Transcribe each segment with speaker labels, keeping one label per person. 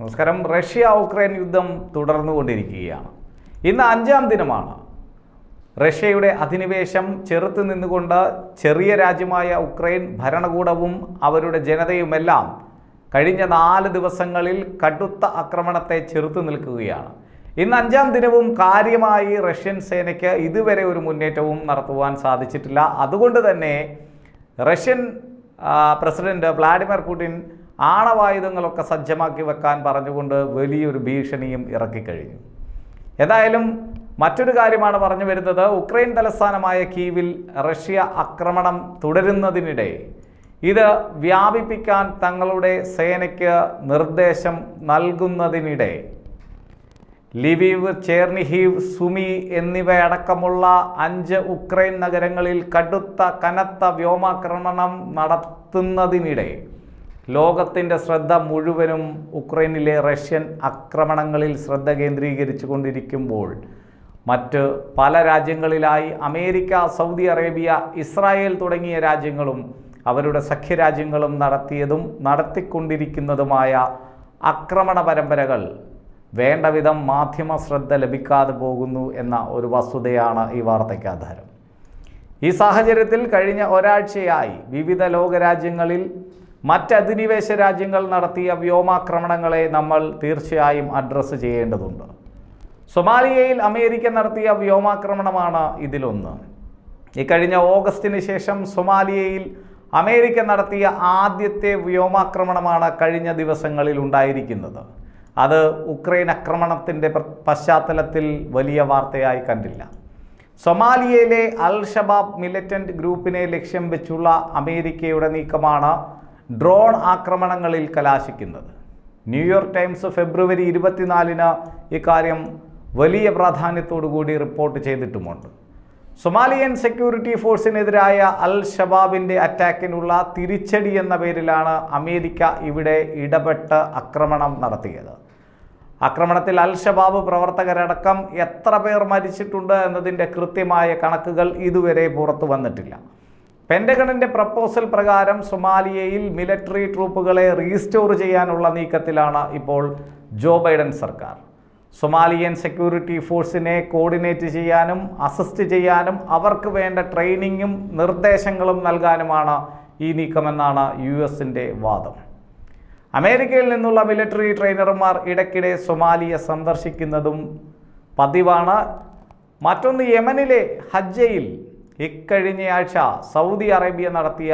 Speaker 1: നമസ്കാരം Russia Ukraine യുദ്ധം തുടർന്നുകൊണ്ടിരിക്കുകയാണ് ഇന്ന് അഞ്ചാം ദിനമാണ് റഷ്യയുടെ അധിനിവേശം ചെറുത്ത് നിന്നുകൊണ്ട് ചെറിയ രാജ്യമായ ഉക്രൈൻ ഭരണകൂടവും അവരുടെ ജനതയുമെല്ലാം കഴിഞ്ഞ നാല് ദിവസങ്ങളിൽ കടുത്ത ആക്രമണത്തെ ചെറുത്തു നിൽക്കുകയാണ് ഇന്ന് അഞ്ചാം ദിനവും കാര്യമായി റഷ്യൻ സേനയ്ക്ക് ഇതുവരെ ഒരു മുന്നേറ്റവും നടത്തുവാൻ സാധിച്ചിട്ടില്ല അതുകൊണ്ട് തന്നെ റഷ്യൻ പ്രസിഡന്റ് വ്ലാഡിമിർ പുടിൻ ആണവായുധങ്ങളൊക്കെ സജ്ജമാക്കി വെക്കാൻ പറഞ്ഞുകൊണ്ട് വലിയൊരു ഭീഷണിയും ഇറക്കിക്കഴിഞ്ഞു എന്തായാലും മറ്റൊരു കാര്യമാണ് പറഞ്ഞു വരുന്നത് ഉക്രൈൻ തലസ്ഥാനമായ കീവിൽ റഷ്യ ആക്രമണം തുടരുന്നതിനിടെ ഇത് വ്യാപിപ്പിക്കാൻ തങ്ങളുടെ സേനയ്ക്ക് നിർദ്ദേശം നൽകുന്നതിനിടെ ലിവീവ് ചേർണിഹീവ് സുമി എന്നിവയടക്കമുള്ള അഞ്ച് ഉക്രൈൻ നഗരങ്ങളിൽ കടുത്ത കനത്ത വ്യോമാക്രമണം നടത്തുന്നതിനിടെ ലോകത്തിൻ്റെ ശ്രദ്ധ മുഴുവനും ഉക്രൈനിലെ റഷ്യൻ ആക്രമണങ്ങളിൽ ശ്രദ്ധ കേന്ദ്രീകരിച്ചു കൊണ്ടിരിക്കുമ്പോൾ മറ്റ് പല രാജ്യങ്ങളിലായി അമേരിക്ക സൗദി അറേബ്യ ഇസ്രായേൽ തുടങ്ങിയ രാജ്യങ്ങളും അവരുടെ സഖ്യരാജ്യങ്ങളും നടത്തിയതും നടത്തിക്കൊണ്ടിരിക്കുന്നതുമായ ആക്രമണ പരമ്പരകൾ വേണ്ട വിധം മാധ്യമ ശ്രദ്ധ ലഭിക്കാതെ പോകുന്നു എന്ന ഒരു വസ്തുതയാണ് ഈ വാർത്തയ്ക്ക് ആധാരം ഈ സാഹചര്യത്തിൽ കഴിഞ്ഞ ഒരാഴ്ചയായി വിവിധ ലോകരാജ്യങ്ങളിൽ മറ്റധിനിവേശ രാജ്യങ്ങൾ നടത്തിയ വ്യോമാക്രമണങ്ങളെ നമ്മൾ തീർച്ചയായും അഡ്രസ്സ് ചെയ്യേണ്ടതുണ്ട് സൊമാലിയയിൽ അമേരിക്ക നടത്തിയ വ്യോമാക്രമണമാണ് ഇതിലൊന്ന് ഇക്കഴിഞ്ഞ ഓഗസ്റ്റിന് ശേഷം സൊമാലിയയിൽ അമേരിക്ക നടത്തിയ ആദ്യത്തെ വ്യോമാക്രമണമാണ് കഴിഞ്ഞ ദിവസങ്ങളിൽ ഉണ്ടായിരിക്കുന്നത് അത് ഉക്രൈൻ ആക്രമണത്തിൻ്റെ പശ്ചാത്തലത്തിൽ വലിയ വാർത്തയായി കണ്ടില്ല സൊമാലിയയിലെ അൽ ഷബാബ് മിലിറ്റൻറ്റ് ഗ്രൂപ്പിനെ ലക്ഷ്യം വെച്ചുള്ള അമേരിക്കയുടെ നീക്കമാണ് ഡ്രോൺ ആക്രമണങ്ങളിൽ കലാശിക്കുന്നത് ന്യൂയോർക്ക് ടൈംസ് ഫെബ്രുവരി ഇരുപത്തിനാലിന് ഇക്കാര്യം വലിയ കൂടി റിപ്പോർട്ട് ചെയ്തിട്ടുമുണ്ട് സൊമാലിയൻ സെക്യൂരിറ്റി ഫോഴ്സിനെതിരായ അൽ ഷബാബിൻ്റെ അറ്റാക്കിനുള്ള തിരിച്ചടി എന്ന പേരിലാണ് അമേരിക്ക ഇവിടെ ഇടപെട്ട് ആക്രമണം നടത്തിയത് ആക്രമണത്തിൽ അൽ ഷബാബ് പ്രവർത്തകരടക്കം എത്ര പേർ മരിച്ചിട്ടുണ്ട് എന്നതിൻ്റെ കൃത്യമായ കണക്കുകൾ ഇതുവരെ പുറത്തു വന്നിട്ടില്ല പെൻഡഗണിന്റെ പ്രപ്പോസൽ പ്രകാരം സൊമാലിയയിൽ മിലിറ്ററി ട്രൂപ്പുകളെ റീസ്റ്റോർ ചെയ്യാനുള്ള നീക്കത്തിലാണ് ഇപ്പോൾ ജോ ബൈഡൻ സർക്കാർ സൊമാലിയൻ സെക്യൂരിറ്റി ഫോഴ്സിനെ കോർഡിനേറ്റ് ചെയ്യാനും അസിസ്റ്റ് ചെയ്യാനും അവർക്ക് വേണ്ട ട്രെയിനിങ്ങും നിർദ്ദേശങ്ങളും നൽകാനുമാണ് ഈ നീക്കമെന്നാണ് യു എസിൻ്റെ വാദം അമേരിക്കയിൽ നിന്നുള്ള മിലിറ്ററി ട്രെയിനർമാർ ഇടയ്ക്കിടെ സൊമാലിയ സന്ദർശിക്കുന്നതും പതിവാണ് മറ്റൊന്ന് യമനിലെ ഹജ്ജയിൽ ഇക്കഴിഞ്ഞയാഴ്ച സൗദി അറേബ്യ നടത്തിയ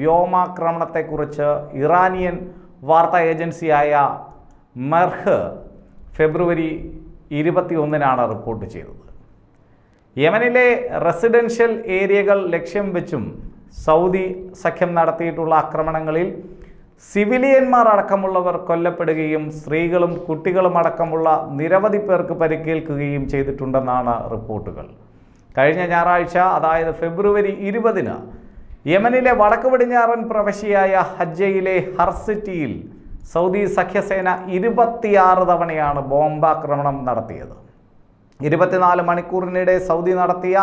Speaker 1: വ്യോമാക്രമണത്തെക്കുറിച്ച് ഇറാനിയൻ വാർത്താ ഏജൻസിയായ മെർഹ് ഫെബ്രുവരി ഇരുപത്തിയൊന്നിനാണ് റിപ്പോർട്ട് ചെയ്തത് യമനിലെ റെസിഡൻഷ്യൽ ഏരിയകൾ ലക്ഷ്യം വെച്ചും സൗദി സഖ്യം നടത്തിയിട്ടുള്ള ആക്രമണങ്ങളിൽ സിവിലിയന്മാർ അടക്കമുള്ളവർ കൊല്ലപ്പെടുകയും സ്ത്രീകളും കുട്ടികളും അടക്കമുള്ള നിരവധി പേർക്ക് പരിക്കേൽക്കുകയും ചെയ്തിട്ടുണ്ടെന്നാണ് റിപ്പോർട്ടുകൾ കഴിഞ്ഞ ഞായറാഴ്ച അതായത് ഫെബ്രുവരി ഇരുപതിന് യമനിലെ വടക്ക് പടിഞ്ഞാറൻ പ്രവശ്യയായ ഹജ്ജയിലെ ഹർസിറ്റിയിൽ സൗദി സഖ്യസേന ഇരുപത്തിയാറ് തവണയാണ് ബോംബാക്രമണം നടത്തിയത് ഇരുപത്തിനാല് മണിക്കൂറിനിടെ സൗദി നടത്തിയ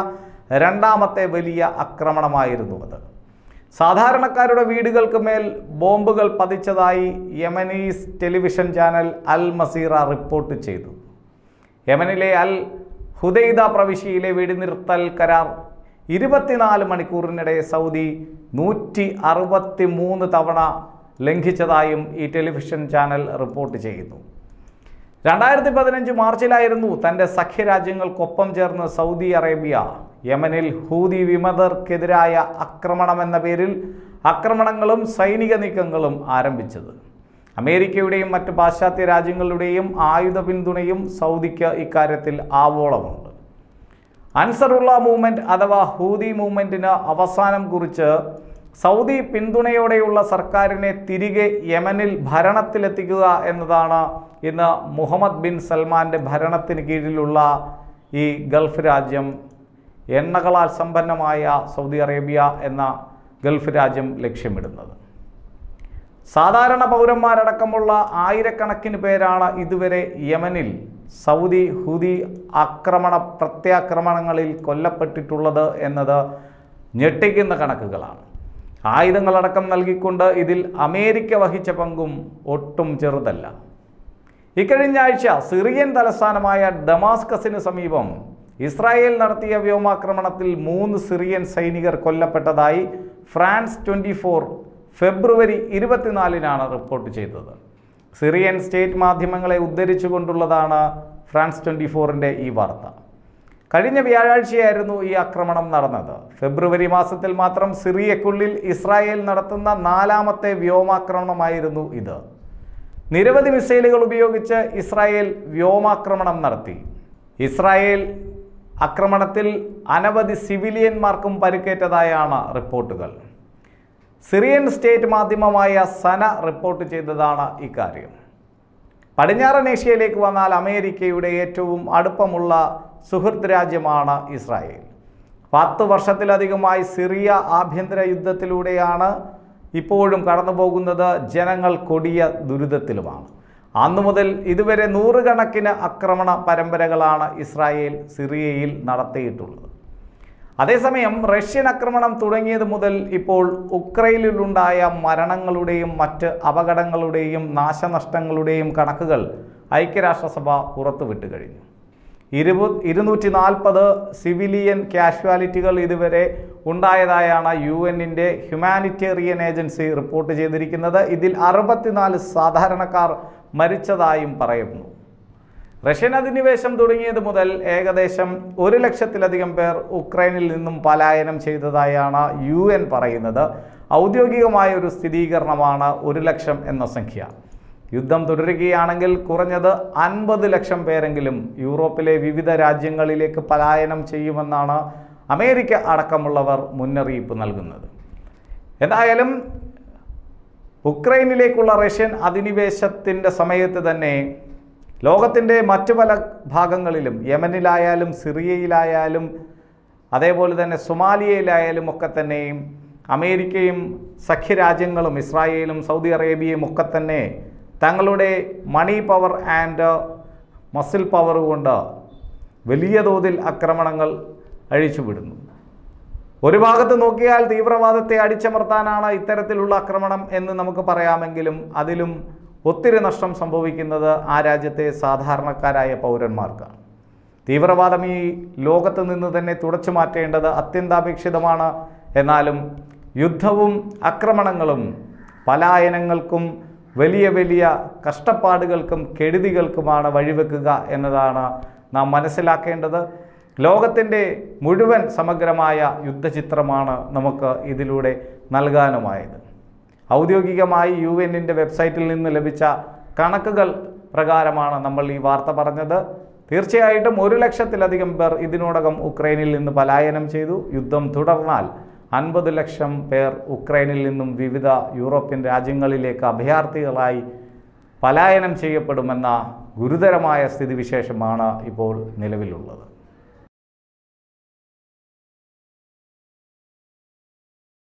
Speaker 1: രണ്ടാമത്തെ വലിയ ആക്രമണമായിരുന്നു അത് സാധാരണക്കാരുടെ വീടുകൾക്ക് മേൽ ബോംബുകൾ പതിച്ചതായി യമനീസ് television channel Al Masirah report ചെയ്തു യമനിലെ അൽ ഹുദൈദ പ്രവിശ്യയിലെ വെടിനിർത്തൽ കരാർ ഇരുപത്തിനാല് മണിക്കൂറിനിടെ സൗദി നൂറ്റി അറുപത്തി മൂന്ന് തവണ ലംഘിച്ചതായും ഈ ടെലിവിഷൻ ചാനൽ റിപ്പോർട്ട് ചെയ്യുന്നു രണ്ടായിരത്തി പതിനഞ്ച് മാർച്ചിലായിരുന്നു തൻ്റെ സഖ്യരാജ്യങ്ങൾക്കൊപ്പം ചേർന്ന് സൗദി അറേബ്യ യമനിൽ ഹൂതി വിമതർക്കെതിരായ ആക്രമണം എന്ന പേരിൽ ആക്രമണങ്ങളും സൈനിക നീക്കങ്ങളും ആരംഭിച്ചത് അമേരിക്കയുടെയും മറ്റ് പാശ്ചാത്യ രാജ്യങ്ങളുടെയും ആയുധ പിന്തുണയും സൗദിക്ക് ഇക്കാര്യത്തിൽ ആവോളമുണ്ട് അൻസറുള്ള മൂവ്മെൻറ്റ് അഥവാ ഹൂതി മൂവ്മെൻറ്റിന് അവസാനം കുറിച്ച് സൗദി പിന്തുണയോടെയുള്ള സർക്കാരിനെ തിരികെ യമനിൽ ഭരണത്തിലെത്തിക്കുക എന്നതാണ് ഇന്ന് മുഹമ്മദ് ബിൻ സൽമാൻ്റെ ഭരണത്തിന് കീഴിലുള്ള ഈ ഗൾഫ് രാജ്യം എണ്ണകളാൽ സമ്പന്നമായ സൗദി അറേബ്യ എന്ന ഗൾഫ് രാജ്യം ലക്ഷ്യമിടുന്നത് സാധാരണ പൗരന്മാരടക്കമുള്ള ആയിരക്കണക്കിന് പേരാണ് ഇതുവരെ യമനിൽ സൗദി ഹുദി ആക്രമണ പ്രത്യാക്രമണങ്ങളിൽ കൊല്ലപ്പെട്ടിട്ടുള്ളത് എന്നത് ഞെട്ടിക്കുന്ന കണക്കുകളാണ് ആയുധങ്ങളടക്കം നൽകിക്കൊണ്ട് ഇതിൽ അമേരിക്ക വഹിച്ച പങ്കും ഒട്ടും ചെറുതല്ല ഇക്കഴിഞ്ഞ ആഴ്ച സിറിയൻ തലസ്ഥാനമായ ഡമാസ്കസിന് സമീപം ഇസ്രായേൽ നടത്തിയ വ്യോമാക്രമണത്തിൽ മൂന്ന് സിറിയൻ സൈനികർ കൊല്ലപ്പെട്ടതായി ഫ്രാൻസ് ട്വൻറ്റി ഫെബ്രുവരി ഇരുപത്തിനാലിനാണ് റിപ്പോർട്ട് ചെയ്തത് സിറിയൻ സ്റ്റേറ്റ് മാധ്യമങ്ങളെ ഉദ്ധരിച്ചുകൊണ്ടുള്ളതാണ് ഫ്രാൻസ് ട്വൻറ്റി ഫോറിൻ്റെ ഈ വാർത്ത കഴിഞ്ഞ വ്യാഴാഴ്ചയായിരുന്നു ഈ ആക്രമണം നടന്നത് ഫെബ്രുവരി മാസത്തിൽ മാത്രം സിറിയക്കുള്ളിൽ ഇസ്രായേൽ നടത്തുന്ന നാലാമത്തെ വ്യോമാക്രമണമായിരുന്നു ഇത് നിരവധി മിസൈലുകൾ ഉപയോഗിച്ച് ഇസ്രായേൽ വ്യോമാക്രമണം നടത്തി ഇസ്രായേൽ ആക്രമണത്തിൽ അനവധി സിവിലിയന്മാർക്കും പരിക്കേറ്റതായാണ് റിപ്പോർട്ടുകൾ സിറിയൻ സ്റ്റേറ്റ് മാധ്യമമായ സന റിപ്പോർട്ട് ചെയ്തതാണ് ഇക്കാര്യം പടിഞ്ഞാറൻ ഏഷ്യയിലേക്ക് വന്നാൽ അമേരിക്കയുടെ ഏറ്റവും അടുപ്പമുള്ള സുഹൃത്ത് രാജ്യമാണ് ഇസ്രായേൽ പത്ത് വർഷത്തിലധികമായി സിറിയ ആഭ്യന്തര യുദ്ധത്തിലൂടെയാണ് ഇപ്പോഴും കടന്നുപോകുന്നത് ജനങ്ങൾ കൊടിയ ദുരിതത്തിലുമാണ് അന്നു മുതൽ ഇതുവരെ നൂറുകണക്കിന് ആക്രമണ പരമ്പരകളാണ് ഇസ്രായേൽ സിറിയയിൽ നടത്തിയിട്ടുള്ളത് അതേസമയം റഷ്യൻ ആക്രമണം തുടങ്ങിയത് മുതൽ ഇപ്പോൾ ഉക്രൈനിലുണ്ടായ മരണങ്ങളുടെയും മറ്റ് അപകടങ്ങളുടെയും നാശനഷ്ടങ്ങളുടെയും കണക്കുകൾ ഐക്യരാഷ്ട്രസഭ പുറത്തുവിട്ട് കഴിഞ്ഞു ഇരുപത് ഇരുന്നൂറ്റി നാൽപ്പത് സിവിലിയൻ കാഷ്വാലിറ്റികൾ ഇതുവരെ ഉണ്ടായതായാണ് യു എന്നിൻ്റെ ഹ്യൂമാനിറ്റേറിയൻ ഏജൻസി റിപ്പോർട്ട് ചെയ്തിരിക്കുന്നത് ഇതിൽ അറുപത്തിനാല് സാധാരണക്കാർ മരിച്ചതായും പറയുന്നു റഷ്യൻ അധിനിവേശം തുടങ്ങിയത് മുതൽ ഏകദേശം ഒരു ലക്ഷത്തിലധികം പേർ ഉക്രൈനിൽ നിന്നും പലായനം ചെയ്തതായാണ് യു എൻ പറയുന്നത് ഔദ്യോഗികമായ ഒരു സ്ഥിരീകരണമാണ് ഒരു ലക്ഷം എന്ന സംഖ്യ യുദ്ധം തുടരുകയാണെങ്കിൽ കുറഞ്ഞത് അൻപത് ലക്ഷം പേരെങ്കിലും യൂറോപ്പിലെ വിവിധ രാജ്യങ്ങളിലേക്ക് പലായനം ചെയ്യുമെന്നാണ് അമേരിക്ക അടക്കമുള്ളവർ മുന്നറിയിപ്പ് നൽകുന്നത് എന്തായാലും ഉക്രൈനിലേക്കുള്ള റഷ്യൻ അധിനിവേശത്തിൻ്റെ സമയത്ത് തന്നെ ലോകത്തിൻ്റെ മറ്റു പല ഭാഗങ്ങളിലും യമനിലായാലും സിറിയയിലായാലും അതേപോലെ തന്നെ സൊമാലിയയിലായാലും ഒക്കെ തന്നെയും അമേരിക്കയും സഖ്യരാജ്യങ്ങളും ഇസ്രായേലും സൗദി അറേബ്യയും ഒക്കെ തന്നെ തങ്ങളുടെ money power and muscle power കൊണ്ട് വലിയ തോതിൽ ആക്രമണങ്ങൾ അഴിച്ചുവിടുന്നു ഒരു ഭാഗത്ത് നോക്കിയാൽ തീവ്രവാദത്തെ അടിച്ചമർത്താനാണ് ഇത്തരത്തിലുള്ള ആക്രമണം എന്ന് നമുക്ക് പറയാമെങ്കിലും അതിലും ഒത്തിരി നഷ്ടം സംഭവിക്കുന്നത് ആ രാജ്യത്തെ സാധാരണക്കാരായ പൗരന്മാർക്കാണ് തീവ്രവാദം ഈ ലോകത്ത് നിന്ന് തന്നെ തുടച്ചു മാറ്റേണ്ടത് അത്യന്താപേക്ഷിതമാണ് എന്നാലും യുദ്ധവും ആക്രമണങ്ങളും പലായനങ്ങൾക്കും വലിയ വലിയ കഷ്ടപ്പാടുകൾക്കും കെടുതികൾക്കുമാണ് വഴിവെക്കുക എന്നതാണ് നാം മനസ്സിലാക്കേണ്ടത് ലോകത്തിൻ്റെ മുഴുവൻ സമഗ്രമായ യുദ്ധചിത്രമാണ് നമുക്ക് ഇതിലൂടെ നൽകാനുമായത് ഔദ്യോഗികമായി യു എന്നിൻ്റെ വെബ്സൈറ്റിൽ നിന്ന് ലഭിച്ച കണക്കുകൾ പ്രകാരമാണ് നമ്മൾ ഈ വാർത്ത പറഞ്ഞത് തീർച്ചയായിട്ടും ഒരു ലക്ഷത്തിലധികം പേർ ഇതിനോടകം ഉക്രൈനിൽ നിന്ന് പലായനം ചെയ്തു യുദ്ധം തുടർന്നാൽ അൻപത് ലക്ഷം പേർ ഉക്രൈനിൽ നിന്നും വിവിധ യൂറോപ്യൻ രാജ്യങ്ങളിലേക്ക് അഭയാർത്ഥികളായി പലായനം ചെയ്യപ്പെടുമെന്ന ഗുരുതരമായ സ്ഥിതിവിശേഷമാണ് ഇപ്പോൾ നിലവിലുള്ളത്